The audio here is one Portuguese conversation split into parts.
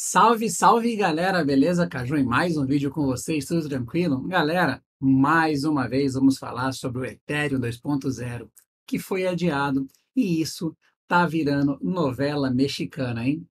Salve, salve galera, beleza? Caju em mais um vídeo com vocês, tudo tranquilo? Galera, mais uma vez vamos falar sobre o Ethereum 2.0, que foi adiado e isso tá virando novela mexicana, hein?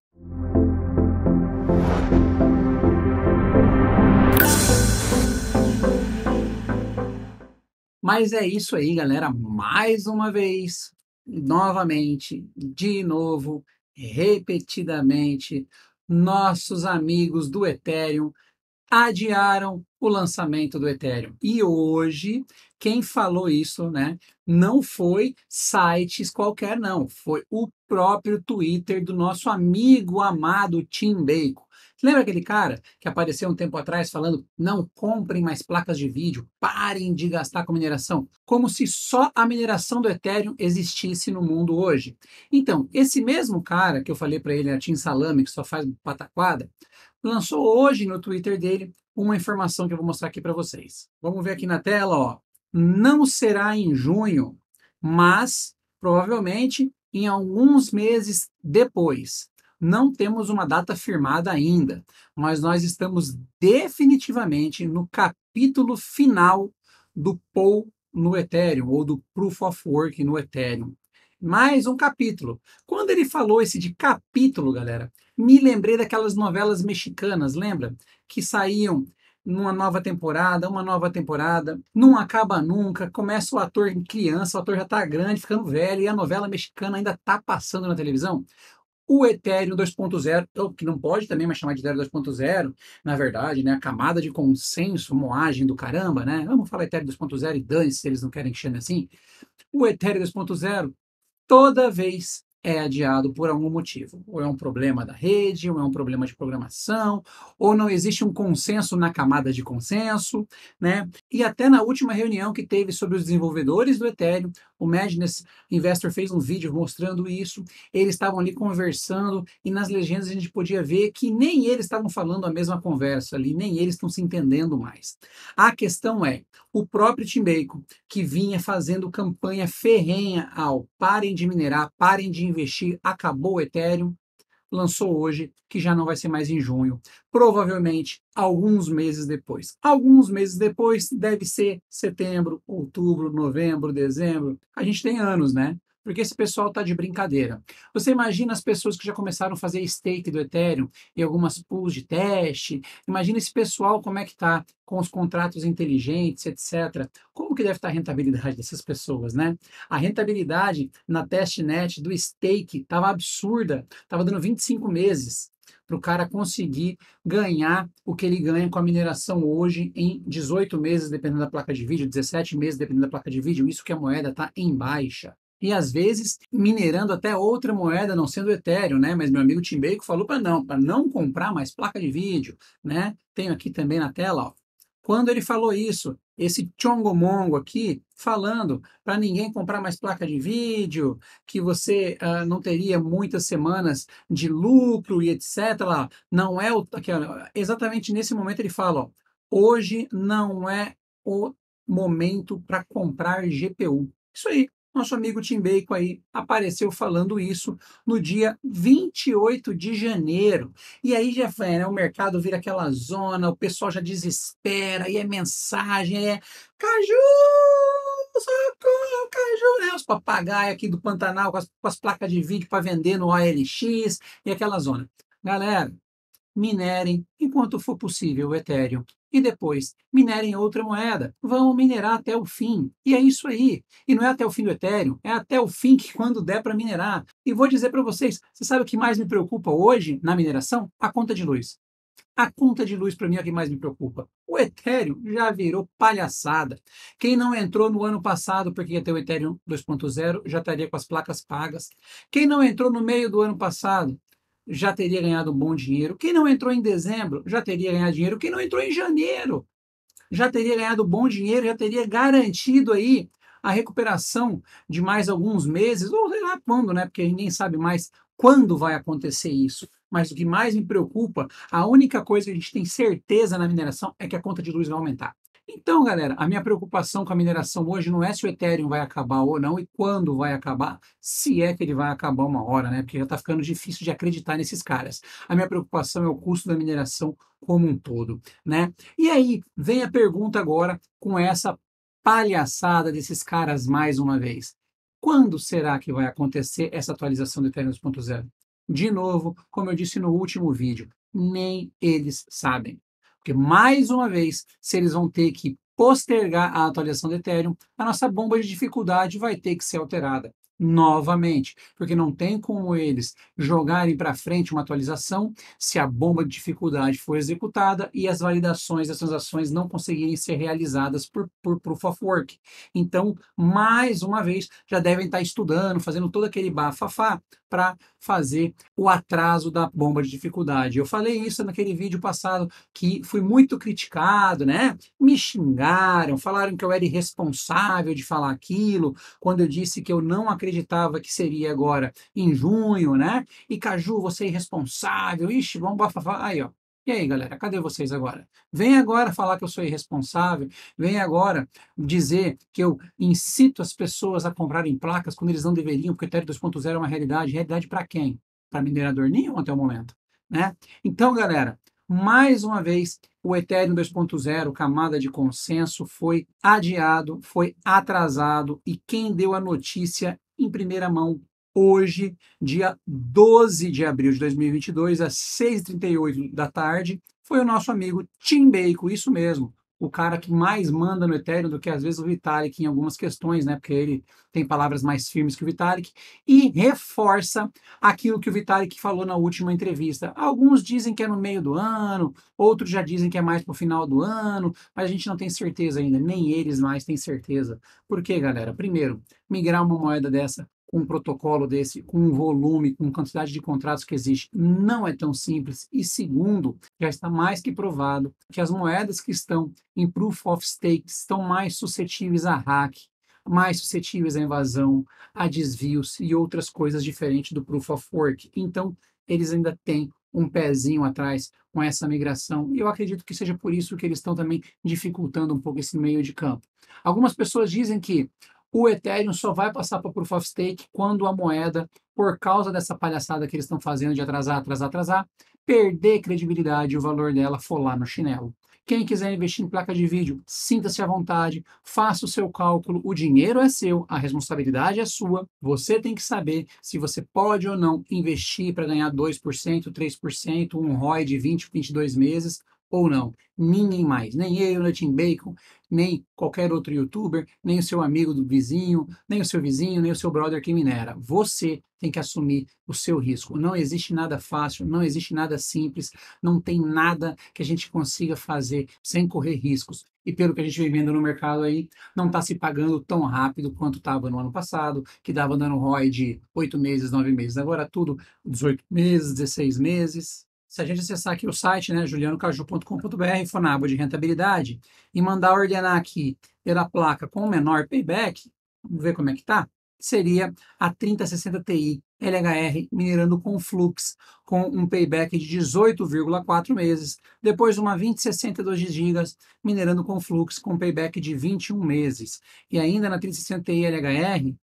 Mas é isso aí, galera, mais uma vez, novamente, de novo, repetidamente, nossos amigos do Ethereum adiaram o lançamento do Ethereum. E hoje, quem falou isso, né, não foi sites qualquer não, foi o próprio Twitter do nosso amigo amado Tim Bacon. Lembra aquele cara que apareceu um tempo atrás falando: não comprem mais placas de vídeo, parem de gastar com mineração? Como se só a mineração do Ethereum existisse no mundo hoje. Então, esse mesmo cara que eu falei para ele, a Tim Salame, que só faz pataquada, lançou hoje no Twitter dele uma informação que eu vou mostrar aqui para vocês. Vamos ver aqui na tela, ó. Não será em junho, mas provavelmente em alguns meses depois não temos uma data firmada ainda, mas nós estamos definitivamente no capítulo final do POU no Ethereum, ou do Proof of Work no Ethereum. Mais um capítulo. Quando ele falou esse de capítulo, galera, me lembrei daquelas novelas mexicanas, lembra? Que saíam numa nova temporada, uma nova temporada, não acaba nunca, começa o ator criança, o ator já está grande, ficando velho, e a novela mexicana ainda está passando na televisão. O Ethereum 2.0, é que não pode também mais chamar de Ethereum 2.0, na verdade, né? A camada de consenso, moagem do caramba, né? Vamos falar Ethereum 2.0 e dane-se se eles não querem que chame assim. O Ethereum 2.0, toda vez é adiado por algum motivo. Ou é um problema da rede, ou é um problema de programação, ou não existe um consenso na camada de consenso, né? E até na última reunião que teve sobre os desenvolvedores do Ethereum, o Madness Investor fez um vídeo mostrando isso. Eles estavam ali conversando e nas legendas a gente podia ver que nem eles estavam falando a mesma conversa ali, nem eles estão se entendendo mais. A questão é, o próprio Tim Bacon, que vinha fazendo campanha ferrenha ao parem de minerar, parem de investir, investir, acabou o Ethereum, lançou hoje, que já não vai ser mais em junho, provavelmente alguns meses depois. Alguns meses depois deve ser setembro, outubro, novembro, dezembro. A gente tem anos, né? Porque esse pessoal tá de brincadeira. Você imagina as pessoas que já começaram a fazer stake do Ethereum e algumas pools de teste. Imagina esse pessoal como é que tá com os contratos inteligentes, etc. Como que deve estar tá a rentabilidade dessas pessoas, né? A rentabilidade na testnet do stake estava absurda, estava dando 25 meses para o cara conseguir ganhar o que ele ganha com a mineração hoje em 18 meses, dependendo da placa de vídeo, 17 meses, dependendo da placa de vídeo, isso que a moeda está em baixa e às vezes minerando até outra moeda, não sendo Ethereum, né? Mas meu amigo Tim Bacon falou para não, para não comprar mais placa de vídeo, né? Tenho aqui também na tela, ó. Quando ele falou isso, esse chongomongo aqui falando para ninguém comprar mais placa de vídeo, que você uh, não teria muitas semanas de lucro e etc. Lá. Não é o aqui, ó, exatamente nesse momento ele fala, ó, hoje não é o momento para comprar GPU. Isso aí, nosso amigo Tim Bacon aí apareceu falando isso no dia 28 de janeiro. E aí já né, o mercado vira aquela zona, o pessoal já desespera, e é mensagem, é Caju! Socorro, Caju! Né? Os papagaios aqui do Pantanal com as, com as placas de vídeo para vender no OLX e aquela zona. Galera, minerem, enquanto for possível, o Ethereum. E depois, minerem outra moeda. Vão minerar até o fim. E é isso aí. E não é até o fim do Ethereum, é até o fim que quando der para minerar. E vou dizer para vocês, você sabe o que mais me preocupa hoje na mineração? A conta de luz. A conta de luz para mim é o que mais me preocupa. O Ethereum já virou palhaçada. Quem não entrou no ano passado porque ia ter o Ethereum 2.0 já estaria com as placas pagas. Quem não entrou no meio do ano passado já teria ganhado bom dinheiro. Quem não entrou em dezembro já teria ganhado dinheiro. Quem não entrou em janeiro já teria ganhado bom dinheiro, já teria garantido aí a recuperação de mais alguns meses, ou sei lá quando, né? Porque ninguém sabe mais quando vai acontecer isso. Mas o que mais me preocupa, a única coisa que a gente tem certeza na mineração é que a conta de luz vai aumentar. Então, galera, a minha preocupação com a mineração hoje não é se o Ethereum vai acabar ou não e quando vai acabar, se é que ele vai acabar uma hora, né? Porque já está ficando difícil de acreditar nesses caras. A minha preocupação é o custo da mineração como um todo, né? E aí vem a pergunta agora com essa palhaçada desses caras mais uma vez. Quando será que vai acontecer essa atualização do Ethereum 2.0? De novo, como eu disse no último vídeo, nem eles sabem. Porque, mais uma vez, se eles vão ter que postergar a atualização do Ethereum, a nossa bomba de dificuldade vai ter que ser alterada novamente, porque não tem como eles jogarem para frente uma atualização se a bomba de dificuldade for executada e as validações das transações não conseguirem ser realizadas por, por Proof of Work. Então, mais uma vez, já devem estar estudando, fazendo todo aquele bafafá para fazer o atraso da bomba de dificuldade. Eu falei isso naquele vídeo passado que fui muito criticado, né? Me xingaram, falaram que eu era irresponsável de falar aquilo, quando eu disse que eu não acreditava que seria agora em junho, né? E Caju, você é irresponsável, ixi, vamos bafafá. Aí, ó, e aí, galera, cadê vocês agora? Vem agora falar que eu sou irresponsável, vem agora dizer que eu incito as pessoas a comprarem placas quando eles não deveriam, porque o Ethereum 2.0 é uma realidade. Realidade para quem? Para minerador nenhum até o momento. Né? Então, galera, mais uma vez, o Ethereum 2.0, camada de consenso, foi adiado, foi atrasado e quem deu a notícia em primeira mão hoje, dia 12 de abril de 2022, às 6h38 da tarde, foi o nosso amigo Tim Bacon, isso mesmo, o cara que mais manda no Ethereum do que às vezes o Vitalik em algumas questões, né? Porque ele tem palavras mais firmes que o Vitalik e reforça aquilo que o Vitalik falou na última entrevista. Alguns dizem que é no meio do ano, outros já dizem que é mais pro final do ano, mas a gente não tem certeza ainda, nem eles mais têm certeza. Por quê, galera? Primeiro, migrar uma moeda dessa com um protocolo desse, com um volume, com quantidade de contratos que existe, não é tão simples. E segundo, já está mais que provado que as moedas que estão em proof of stake estão mais suscetíveis a hack, mais suscetíveis a invasão, a desvios e outras coisas diferentes do proof of work. Então, eles ainda têm um pezinho atrás com essa migração. E eu acredito que seja por isso que eles estão também dificultando um pouco esse meio de campo. Algumas pessoas dizem que o Ethereum só vai passar para Proof of Stake quando a moeda, por causa dessa palhaçada que eles estão fazendo de atrasar, atrasar, atrasar, perder credibilidade e o valor dela for lá no chinelo. Quem quiser investir em placa de vídeo, sinta-se à vontade, faça o seu cálculo, o dinheiro é seu, a responsabilidade é sua. Você tem que saber se você pode ou não investir para ganhar 2%, 3%, um ROI de 20, 22 meses ou não. Ninguém mais, nem eu, nem Tim Bacon, nem qualquer outro youtuber, nem o seu amigo do vizinho, nem o seu vizinho, nem o seu brother que minera. Você tem que assumir o seu risco. Não existe nada fácil, não existe nada simples, não tem nada que a gente consiga fazer sem correr riscos. E pelo que a gente vem vendo no mercado aí, não está se pagando tão rápido quanto estava no ano passado, que dava dando ROI de 8 meses, 9 meses. Agora tudo 18 meses, 16 meses se a gente acessar aqui o site, né, julianocaju.com.br, Fonabo de rentabilidade, e mandar ordenar aqui pela placa com o menor payback, vamos ver como é que tá, seria a 3060 Ti LHR minerando com flux, com um payback de 18,4 meses, depois uma 2062 GB minerando com flux, com payback de 21 meses. E ainda na 3060 Ti LHR,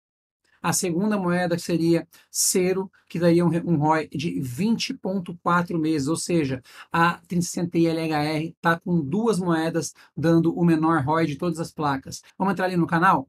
a segunda moeda seria Cero, que daria um, um ROI de 20,4 meses, ou seja, a 3060 LHR está com duas moedas dando o menor ROI de todas as placas. Vamos entrar ali no canal?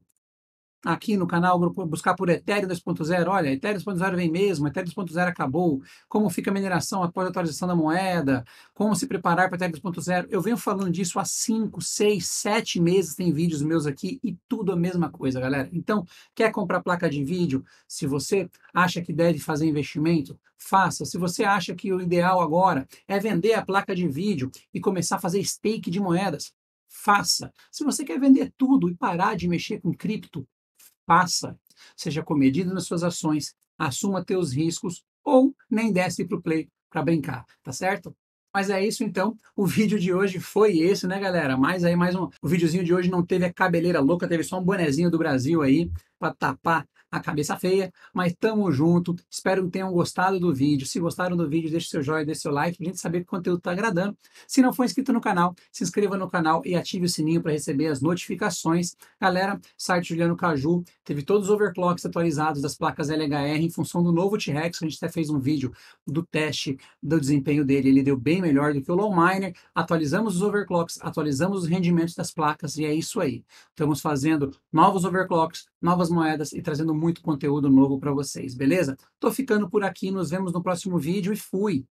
aqui no canal, buscar por Ethereum 2.0. Olha, Ethereum 2.0 vem mesmo, Ethereum 2.0 acabou. Como fica a mineração após a atualização da moeda? Como se preparar para Ethereum 2.0? Eu venho falando disso há 5, 6, 7 meses. Tem vídeos meus aqui e tudo a mesma coisa, galera. Então, quer comprar placa de vídeo? Se você acha que deve fazer investimento, faça. Se você acha que o ideal agora é vender a placa de vídeo e começar a fazer stake de moedas, faça. Se você quer vender tudo e parar de mexer com cripto, passa. Seja comedido nas suas ações, assuma teus riscos ou nem desce para o play para brincar, tá certo? Mas é isso então, o vídeo de hoje foi esse, né galera? Mais aí, mais um. O videozinho de hoje não teve a cabeleira louca, teve só um bonezinho do Brasil aí para tapar a cabeça feia, mas tamo junto. Espero que tenham gostado do vídeo. Se gostaram do vídeo, deixe seu joinha, deixe seu like, pra gente saber que o conteúdo tá agradando. Se não for inscrito no canal, se inscreva no canal e ative o sininho para receber as notificações. Galera, site Juliano Caju teve todos os overclocks atualizados das placas LHR em função do novo T-Rex. A gente até fez um vídeo do teste do desempenho dele. Ele deu bem melhor do que o Low Miner. Atualizamos os overclocks, atualizamos os rendimentos das placas e é isso aí. Estamos fazendo novos overclocks, novas novas moedas e trazendo muito conteúdo novo para vocês, beleza? Tô ficando por aqui, nos vemos no próximo vídeo e fui!